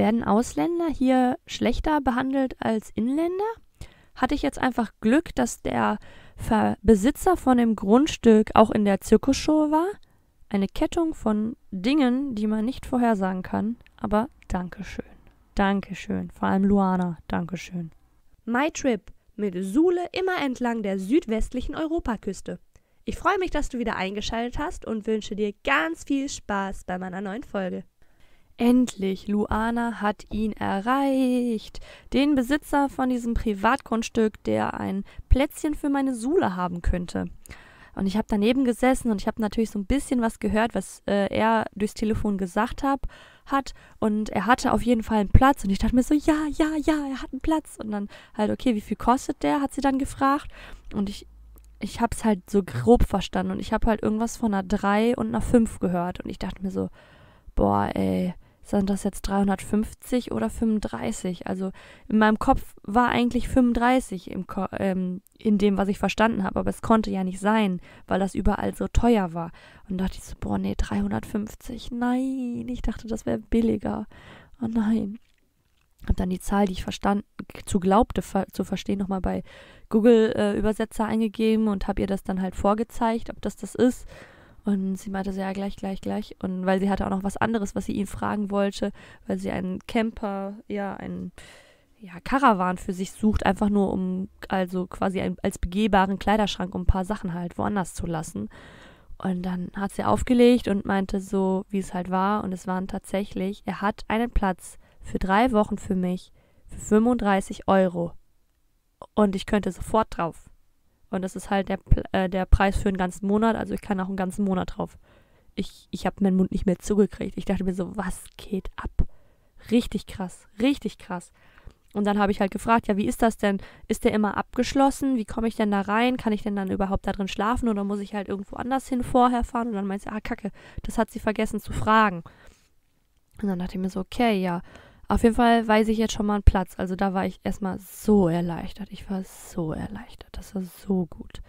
Werden Ausländer hier schlechter behandelt als Inländer? Hatte ich jetzt einfach Glück, dass der Ver Besitzer von dem Grundstück auch in der Zirkusshow war? Eine Kettung von Dingen, die man nicht vorhersagen kann, aber Dankeschön. Dankeschön. Vor allem Luana, Dankeschön. My Trip mit Sule immer entlang der südwestlichen Europaküste. Ich freue mich, dass du wieder eingeschaltet hast und wünsche dir ganz viel Spaß bei meiner neuen Folge. Endlich, Luana hat ihn erreicht. Den Besitzer von diesem Privatgrundstück, der ein Plätzchen für meine Sule haben könnte. Und ich habe daneben gesessen und ich habe natürlich so ein bisschen was gehört, was äh, er durchs Telefon gesagt hab, hat. Und er hatte auf jeden Fall einen Platz. Und ich dachte mir so, ja, ja, ja, er hat einen Platz. Und dann halt, okay, wie viel kostet der, hat sie dann gefragt. Und ich, ich habe es halt so grob verstanden. Und ich habe halt irgendwas von einer 3 und einer 5 gehört. Und ich dachte mir so, boah, ey, sind das jetzt 350 oder 35? Also in meinem Kopf war eigentlich 35 im Ko ähm, in dem, was ich verstanden habe, aber es konnte ja nicht sein, weil das überall so teuer war. Und dachte ich so, boah, nee, 350, nein, ich dachte, das wäre billiger. Oh nein. Habe dann die Zahl, die ich verstanden, zu glaubte ver zu verstehen, nochmal bei Google äh, Übersetzer eingegeben und habe ihr das dann halt vorgezeigt, ob das das ist. Und sie meinte so, ja, gleich, gleich, gleich. Und weil sie hatte auch noch was anderes, was sie ihn fragen wollte, weil sie einen Camper, ja, einen ja, Karawan für sich sucht, einfach nur um, also quasi ein, als begehbaren Kleiderschrank, um ein paar Sachen halt woanders zu lassen. Und dann hat sie aufgelegt und meinte so, wie es halt war. Und es waren tatsächlich, er hat einen Platz für drei Wochen für mich für 35 Euro. Und ich könnte sofort drauf. Und das ist halt der, äh, der Preis für einen ganzen Monat. Also ich kann auch einen ganzen Monat drauf. Ich, ich habe meinen Mund nicht mehr zugekriegt. Ich dachte mir so, was geht ab? Richtig krass, richtig krass. Und dann habe ich halt gefragt, ja, wie ist das denn? Ist der immer abgeschlossen? Wie komme ich denn da rein? Kann ich denn dann überhaupt da drin schlafen oder muss ich halt irgendwo anders hin vorher fahren? Und dann meinte sie, ah, kacke, das hat sie vergessen zu fragen. Und dann dachte ich mir so, okay, ja, auf jeden Fall weiß ich jetzt schon mal einen Platz. Also da war ich erstmal so erleichtert. Ich war so erleichtert. Das war so gut.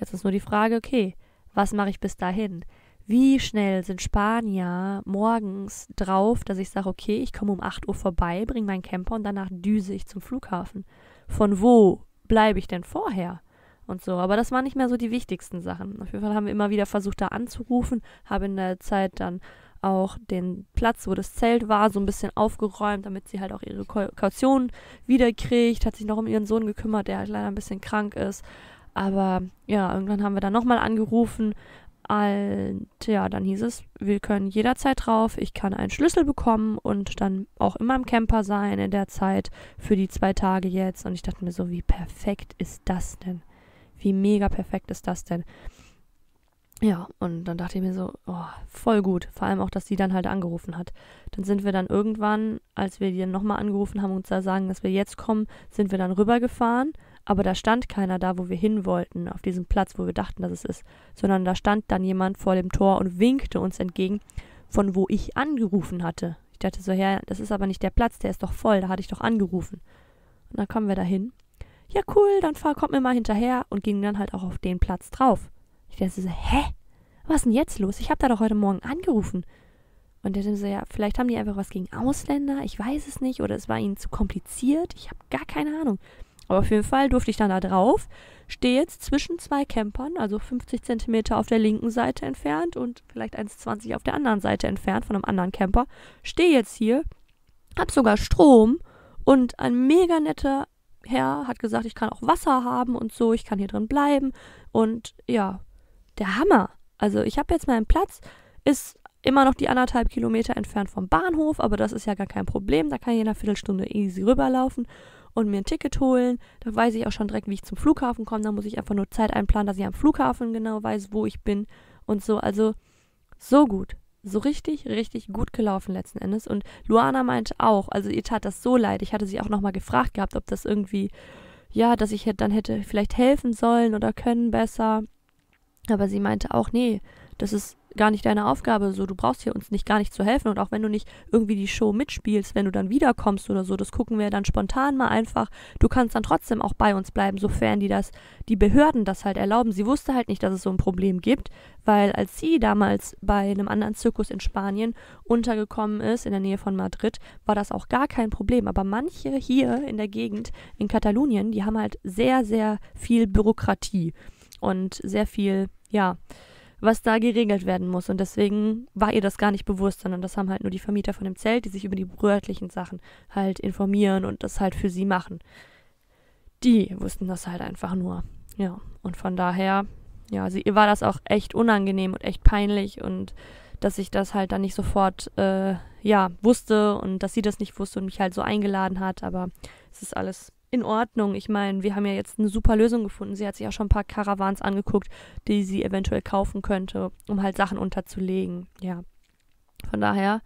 Jetzt ist nur die Frage, okay, was mache ich bis dahin? Wie schnell sind Spanier morgens drauf, dass ich sage, okay, ich komme um 8 Uhr vorbei, bringe meinen Camper und danach düse ich zum Flughafen. Von wo bleibe ich denn vorher? und so. Aber das waren nicht mehr so die wichtigsten Sachen. Auf jeden Fall haben wir immer wieder versucht, da anzurufen, habe in der Zeit dann auch den Platz, wo das Zelt war, so ein bisschen aufgeräumt, damit sie halt auch ihre Kaution wiederkriegt. Hat sich noch um ihren Sohn gekümmert, der halt leider ein bisschen krank ist. Aber ja, irgendwann haben wir dann nochmal angerufen. Und ja, dann hieß es, wir können jederzeit drauf, ich kann einen Schlüssel bekommen und dann auch immer im Camper sein in der Zeit für die zwei Tage jetzt. Und ich dachte mir so, wie perfekt ist das denn? Wie mega perfekt ist das denn? Ja, und dann dachte ich mir so, oh, voll gut. Vor allem auch, dass die dann halt angerufen hat. Dann sind wir dann irgendwann, als wir die dann nochmal angerufen haben und da sagen, dass wir jetzt kommen, sind wir dann rübergefahren. Aber da stand keiner da, wo wir hin wollten, auf diesem Platz, wo wir dachten, dass es ist. Sondern da stand dann jemand vor dem Tor und winkte uns entgegen, von wo ich angerufen hatte. Ich dachte so, ja, das ist aber nicht der Platz, der ist doch voll, da hatte ich doch angerufen. Und dann kommen wir da hin. Ja, cool, dann fahr, kommt mir mal hinterher und ging dann halt auch auf den Platz drauf. Ich dachte so, hä? Was ist denn jetzt los? Ich habe da doch heute Morgen angerufen. Und der so, ja, vielleicht haben die einfach was gegen Ausländer, ich weiß es nicht, oder es war ihnen zu kompliziert, ich habe gar keine Ahnung. Aber auf jeden Fall durfte ich dann da drauf, stehe jetzt zwischen zwei Campern, also 50 Zentimeter auf der linken Seite entfernt und vielleicht 1,20 auf der anderen Seite entfernt von einem anderen Camper, stehe jetzt hier, hab sogar Strom und ein mega netter Herr hat gesagt, ich kann auch Wasser haben und so, ich kann hier drin bleiben und ja, der Hammer. Also ich habe jetzt meinen Platz, ist immer noch die anderthalb Kilometer entfernt vom Bahnhof, aber das ist ja gar kein Problem. Da kann ich in einer Viertelstunde easy rüberlaufen und mir ein Ticket holen. Da weiß ich auch schon direkt, wie ich zum Flughafen komme. Da muss ich einfach nur Zeit einplanen, dass ich am Flughafen genau weiß, wo ich bin und so. Also so gut. So richtig, richtig gut gelaufen letzten Endes. Und Luana meinte auch, also ihr tat das so leid. Ich hatte sie auch nochmal gefragt gehabt, ob das irgendwie, ja, dass ich dann hätte vielleicht helfen sollen oder können besser. Aber sie meinte auch, nee, das ist gar nicht deine Aufgabe, so du brauchst hier uns nicht gar nicht zu helfen und auch wenn du nicht irgendwie die Show mitspielst, wenn du dann wiederkommst oder so, das gucken wir dann spontan mal einfach. Du kannst dann trotzdem auch bei uns bleiben, sofern die das die Behörden das halt erlauben. Sie wusste halt nicht, dass es so ein Problem gibt, weil als sie damals bei einem anderen Zirkus in Spanien untergekommen ist in der Nähe von Madrid, war das auch gar kein Problem, aber manche hier in der Gegend in Katalonien, die haben halt sehr sehr viel Bürokratie und sehr viel, ja, was da geregelt werden muss. Und deswegen war ihr das gar nicht bewusst, sondern das haben halt nur die Vermieter von dem Zelt, die sich über die behördlichen Sachen halt informieren und das halt für sie machen. Die wussten das halt einfach nur. Ja, und von daher, ja, sie, ihr war das auch echt unangenehm und echt peinlich und dass ich das halt dann nicht sofort, äh, ja, wusste und dass sie das nicht wusste und mich halt so eingeladen hat. Aber es ist alles in Ordnung. Ich meine, wir haben ja jetzt eine super Lösung gefunden. Sie hat sich auch schon ein paar Karawans angeguckt, die sie eventuell kaufen könnte, um halt Sachen unterzulegen. Ja. Von daher,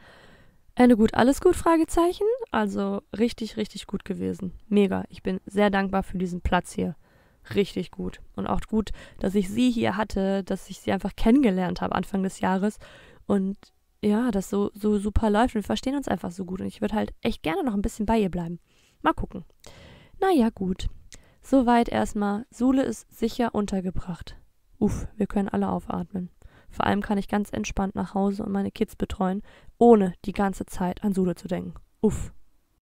Ende gut, alles gut, Fragezeichen. Also richtig, richtig gut gewesen. Mega. Ich bin sehr dankbar für diesen Platz hier. Richtig gut. Und auch gut, dass ich sie hier hatte, dass ich sie einfach kennengelernt habe Anfang des Jahres. Und ja, das so, so super läuft. Und wir verstehen uns einfach so gut. Und ich würde halt echt gerne noch ein bisschen bei ihr bleiben. Mal gucken. Naja, gut. Soweit erstmal. Sule ist sicher untergebracht. Uff, wir können alle aufatmen. Vor allem kann ich ganz entspannt nach Hause und meine Kids betreuen, ohne die ganze Zeit an Sule zu denken. Uff.